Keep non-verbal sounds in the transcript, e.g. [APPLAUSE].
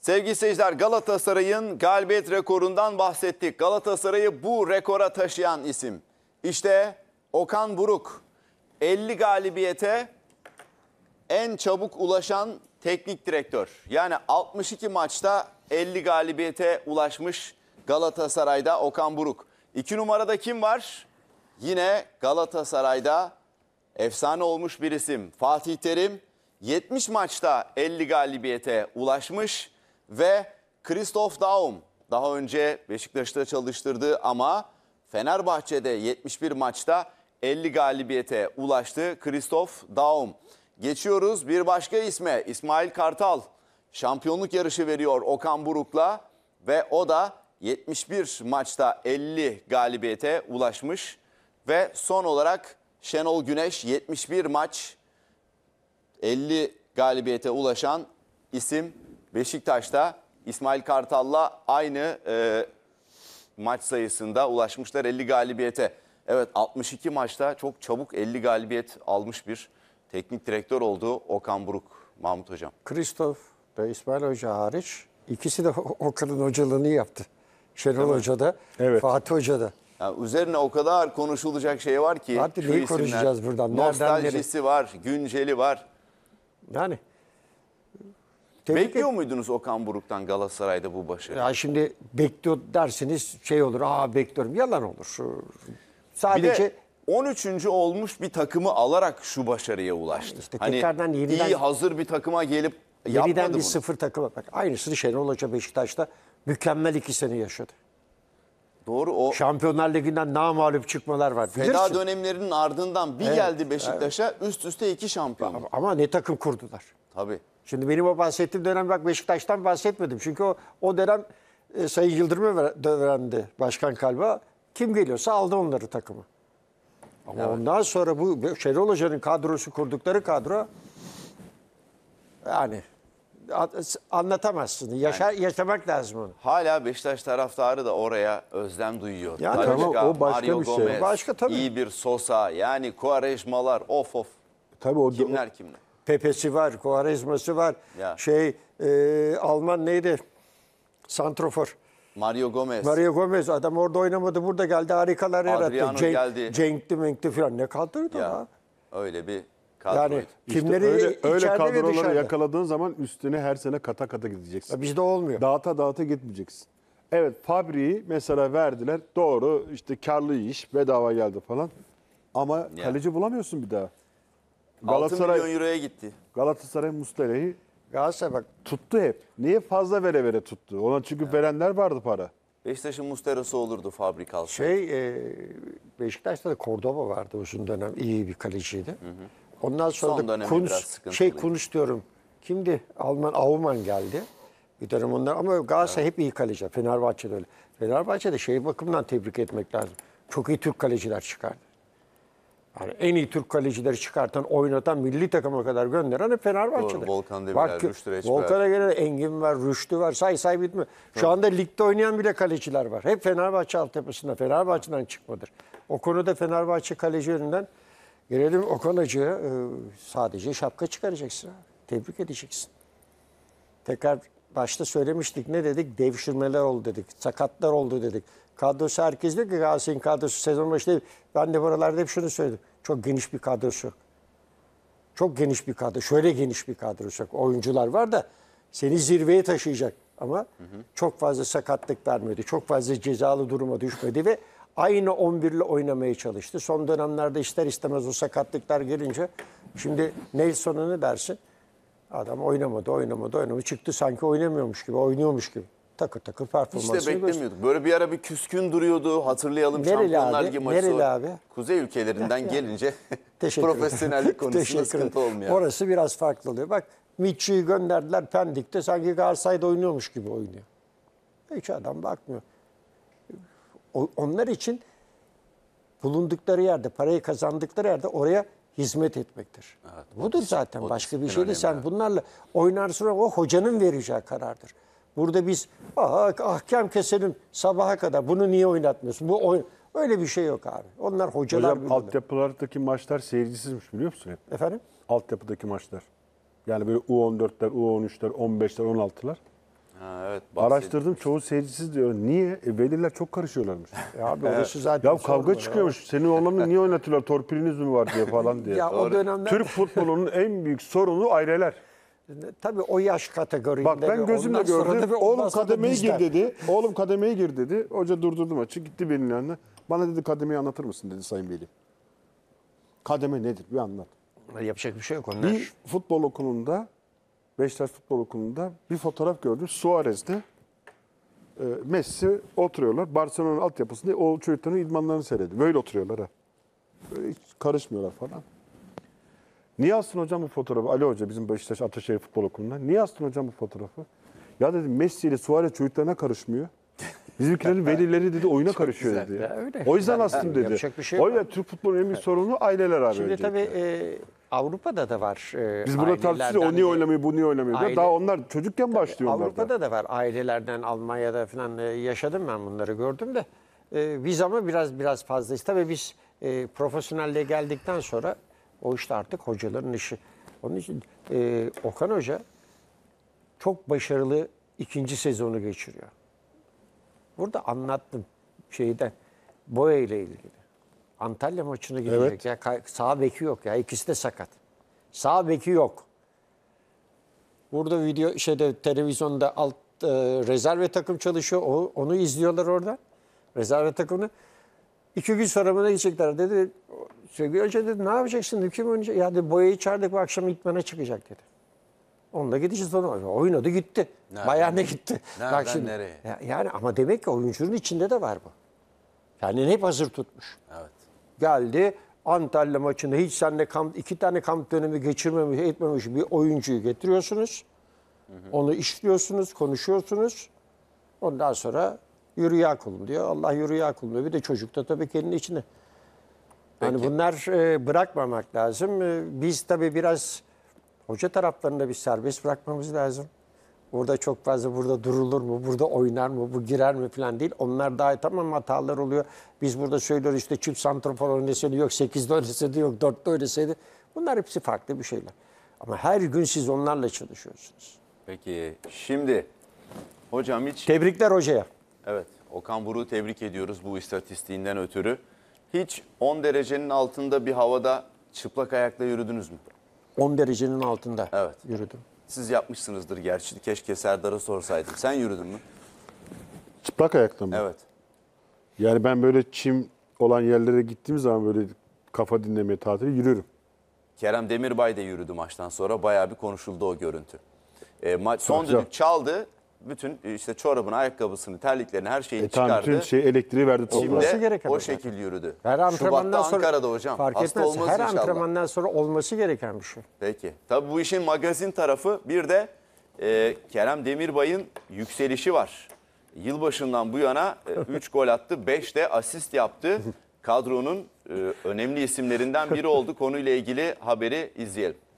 Sevgili seyirciler Galatasaray'ın galibiyet rekorundan bahsettik. Galatasaray'ı bu rekora taşıyan isim. İşte Okan Buruk 50 galibiyete en çabuk ulaşan teknik direktör. Yani 62 maçta 50 galibiyete ulaşmış Galatasaray'da Okan Buruk. 2 numarada kim var? Yine Galatasaray'da efsane olmuş bir isim Fatih Terim. 70 maçta 50 galibiyete ulaşmış ve Christoph Daum daha önce Beşiktaş'ta çalıştırdı ama Fenerbahçe'de 71 maçta 50 galibiyete ulaştı Christoph Daum. Geçiyoruz bir başka isme İsmail Kartal. Şampiyonluk yarışı veriyor Okan Buruk'la ve o da 71 maçta 50 galibiyete ulaşmış. Ve son olarak Şenol Güneş 71 maç 50 galibiyete ulaşan isim Beşiktaş'ta İsmail Kartal'la aynı e, maç sayısında ulaşmışlar 50 galibiyete. Evet 62 maçta çok çabuk 50 galibiyet almış bir teknik direktör oldu Okan Buruk Mahmut Hocam. Kristof ve İsmail Hoca hariç ikisi de [LAUGHS] Okan'ın hocalığını yaptı. Şenol evet. Hoca da, evet. Fatih Hoca da. Yani üzerine o kadar konuşulacak şey var ki. Artık neyi isimler, konuşacağız buradan? Nostaljisi var, günceli var. Yani Tebrik Bekliyor et- muydunuz Okan Buruk'tan Galatasaray'da bu başarı? Ya şimdi bekliyor dersiniz şey olur. Aa bekliyorum. Yalan olur. Bir Sadece de 13. olmuş bir takımı alarak şu başarıya ulaştı. İşte tekrardan hani yeniden- iyi hazır bir takıma gelip yapmadı yeniden bir bunu. sıfır takıma bak. Aynısını Şenol Hoca Beşiktaş'ta mükemmel iki sene yaşadı. Doğru o Şampiyonlar Ligi'nden namağlup çıkmalar var. Bilirsin. feda dönemlerinin ardından bir geldi Beşiktaş'a üst üste iki şampiyon. Ama ne takım kurdular. Tabii. Şimdi benim o bahsettiğim dönem bak Beşiktaş'tan bahsetmedim. Çünkü o, o dönem e, Sayın Yıldırım'a dövendi Başkan Kalba. Kim geliyorsa aldı onları takımı. Ama evet. ondan sonra bu Şenol Hoca'nın kadrosu kurdukları kadro yani anlatamazsın. Yaşa, yani, yaşamak lazım onu. Hala Beşiktaş taraftarı da oraya özlem duyuyor. Yani tamam, o başka Mario bir şey. Gomez, başka, tabii. iyi bir Sosa yani Kuareşmalar of of. Tabii o kimler kimler. Pepe'si var, Kovarezması var. Ya. Şey e, Alman neydi? Santrofor. Mario Gomez. Mario Gomez adam orada oynamadı burada geldi harikalar Adriano yarattı. Cenk, geldi. Cenkli menkli falan ne kaldırdı ya. Öyle bir kadroydu. Yani işte kimleri öyle, öyle kadroları yakaladığın zaman üstüne her sene kata kata gideceksin. bizde olmuyor. Dağıta dağıta gitmeyeceksin. Evet Fabri'yi mesela verdiler. Doğru işte karlı iş bedava geldi falan. Ama kaleci bulamıyorsun bir daha. Galatasaray, 6 milyon euroya gitti. Galatasaray Muslera'yı Galatasaray bak tuttu hep. Niye fazla vere vere tuttu? Ona çünkü verenler vardı para. Beşiktaş'ın Muslera'sı olurdu fabrika alsa. şey e, Beşiktaş'ta da Cordoba vardı uzun dönem iyi bir kaleciydi. Ondan sonra Son da dönemi şey Kunz diyorum. Kimdi? Alman Auman geldi. Bir dönem onlar ama Galatasaray hep iyi kaleci. Fenerbahçe de öyle. Fenerbahçe de şey bakımından tebrik etmek lazım. Çok iyi Türk kaleciler çıkardı. Yani en iyi Türk kalecileri çıkartan, oynatan, milli takıma kadar gönderen hep Fenerbahçe'de. Doğru, Volkan Demirel, Rüştü Reçber. Volkan'a gelen Engin var, Rüştü var, say say bitmiyor. Şu anda ligde oynayan bile kaleciler var. Hep Fenerbahçe altyapısında, Fenerbahçe'den çıkmadır. O konuda Fenerbahçe kaleci kalecilerinden gelelim Okan Hoca'ya e, sadece şapka çıkaracaksın. Tebrik edeceksin. Tekrar başta söylemiştik ne dedik? Devşirmeler oldu dedik, sakatlar oldu dedik. Kadrosu herkes diyor ki Galatasaray'ın kadrosu sezon başında ben de buralarda hep şunu söyledim. Çok geniş bir kadrosu Çok geniş bir kadro. Şöyle geniş bir kadrosu Oyuncular var da seni zirveye taşıyacak. Ama hı hı. çok fazla sakatlık vermedi. Çok fazla cezalı duruma düşmedi ve aynı 11 ile oynamaya çalıştı. Son dönemlerde ister istemez o sakatlıklar gelince şimdi Nelson'a ne dersin? Adam oynamadı, oynamadı, oynamadı. Çıktı sanki oynamıyormuş gibi, oynuyormuş gibi takır takır performansını Hiç de beklemiyorduk. Böyle bir ara bir küskün duruyordu. Hatırlayalım Nereli Şampiyonlar abi? Ligi maçı. Nereli abi? Kuzey ülkelerinden ya, gelince [LAUGHS] profesyonellik [LAUGHS] konusunda sıkıntı olmuyor. Orası biraz farklı oluyor. Bak Mitchell'i gönderdiler Pendik'te sanki Galatasaray'da oynuyormuş gibi oynuyor. Hiç adam bakmıyor. onlar için bulundukları yerde, parayı kazandıkları yerde oraya hizmet etmektir. Evet, Budur zaten. Başka bir şey değil. Sen bunlarla oynar sonra o hocanın vereceği karardır. Burada biz ah, ahkam ah, keselim sabaha kadar. Bunu niye oynatmıyorsun? Bu oyun öyle bir şey yok abi. Onlar hocalar Hocam altyapılardaki maçlar seyircisizmiş biliyor musun hep? Efendim? Altyapıdaki maçlar. Yani böyle U14'ler, U13'ler, 15'ler, 16'lar. Ha, evet, Araştırdım çoğu seyircisiz diyor. Niye? E, veliler çok karışıyorlarmış. Ya [LAUGHS] e abi orası zaten Ya kavga çıkıyormuş. Senin oğlanı niye oynatıyorlar? Torpiliniz mi var diye falan diye. ya o dönemler... Türk futbolunun en büyük sorunu aileler. Tabii o yaş kategorinde. Bak ben gözümle gördüm. Oğlum kademeye gir dedi. Oğlum kademeye gir dedi. Hoca durdurdu maçı. Gitti benim yanına. Bana dedi kademeyi anlatır mısın dedi Sayın beyim. Kademe nedir bir anlat. Yapacak bir şey yok onlar. Bir futbol okulunda Beşiktaş Futbol Okulu'nda bir fotoğraf gördüm. Suarez'de e, Messi oturuyorlar. Barcelona'nın altyapısında o çocukların idmanlarını seyrediyor. Böyle oturuyorlar ha. Hiç karışmıyorlar falan. Niye astın hocam bu fotoğrafı? Ali Hoca bizim Beşiktaş Ataşehir Futbol Okulu'nda. Niye astın hocam bu fotoğrafı? Ya dedim Messi ile Suarez çocuklarına karışmıyor. Bizimkilerin velileri dedi oyuna Çok karışıyor güzel. dedi. Ya öyle. O yüzden astım dedi. bir şey o yüzden Türk futbolunun en büyük sorunu aileler abi. Şimdi tabii e, Avrupa'da da var. E, Biz burada tartışıyoruz o niye oynamıyor bu niye oynamıyor. Aile- Daha onlar çocukken başlıyor onlar Avrupa'da da var. Ailelerden Almanya'da falan e, yaşadım ben bunları gördüm de. E, viz biraz biraz fazla. Tabii biz e, profesyonelliğe geldikten sonra o işte artık hocaların işi. Onun için e, Okan Hoca çok başarılı ikinci sezonu geçiriyor. Burada anlattım şeyden boya ile ilgili. Antalya maçını gidecek evet. ya sağ beki yok ya ikisi de sakat. Sağ beki yok. Burada video şeyde televizyonda alt e, rezerve takım çalışıyor. O, onu izliyorlar orada. Rezerve takımını. İki gün sonra bana gidecekler dedi. Sevgili Hoca dedi ne yapacaksın? Hüküm önce ya dedi, boyayı çağırdık bu akşam itmana çıkacak dedi. Onunla gideceğiz ona. Oynadı gitti. Nereden? Bayağı ne gitti. Nereden Bak şimdi, nereye? Ya, yani ama demek ki oyuncunun içinde de var bu. Yani hep hazır tutmuş. Evet. Geldi Antalya maçında hiç senle kamp, iki tane kamp dönemi geçirmemiş, etmemiş bir oyuncuyu getiriyorsunuz. Hı hı. Onu işliyorsunuz, konuşuyorsunuz. Ondan sonra Yürüya kulum diyor. Allah yürüya kulum diyor. Bir de çocuk da tabii kendi içinde. Yani bunlar e, bırakmamak lazım. E, biz tabii biraz hoca taraflarında bir serbest bırakmamız lazım. Burada çok fazla burada durulur mu, burada oynar mı, bu girer mi falan değil. Onlar daha tamam hatalar oluyor. Biz burada söylüyoruz işte çift santrafor oynasaydı yok, 8'de oynasaydı yok, 4'te oynasaydı. Bunlar hepsi farklı bir şeyler. Ama her gün siz onlarla çalışıyorsunuz. Peki şimdi hocam hiç... Tebrikler hocaya. Evet, Okan Buruk'u tebrik ediyoruz bu istatistiğinden ötürü. Hiç 10 derecenin altında bir havada çıplak ayakla yürüdünüz mü? 10 derecenin altında Evet. yürüdüm. Siz yapmışsınızdır gerçi. Keşke Serdar'a sorsaydım. Sen yürüdün mü? Çıplak ayakla mı? Evet. Yani ben böyle çim olan yerlere gittiğim zaman böyle kafa dinlemeye tatili yürürüm. Kerem Demirbay da yürüdü maçtan sonra. Bayağı bir konuşuldu o görüntü. E, maç son Güzel. düdük çaldı bütün e, işte çorabını, ayakkabısını, terliklerini, her e, şeyi e, çıkardı. Bütün şey elektriği verdi. Olması gereken o şekil yürüdü. Her antrenmandan sonra Ankara'da hocam. Fark Hasta etmez. Her inşallah. antrenmandan sonra olması gereken bir şey. Peki. Tabii bu işin magazin tarafı bir de e, Kerem Demirbay'ın yükselişi var. Yılbaşından bu yana 3 e, [LAUGHS] gol attı, 5 de asist yaptı. [LAUGHS] Kadronun e, önemli isimlerinden biri oldu. Konuyla ilgili haberi izleyelim.